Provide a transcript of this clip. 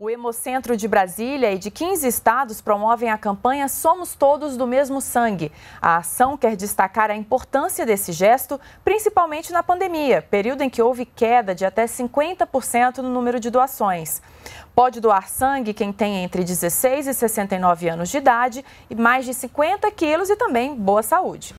O Hemocentro de Brasília e de 15 estados promovem a campanha Somos Todos do Mesmo Sangue. A ação quer destacar a importância desse gesto, principalmente na pandemia, período em que houve queda de até 50% no número de doações. Pode doar sangue quem tem entre 16 e 69 anos de idade, mais de 50 quilos e também boa saúde.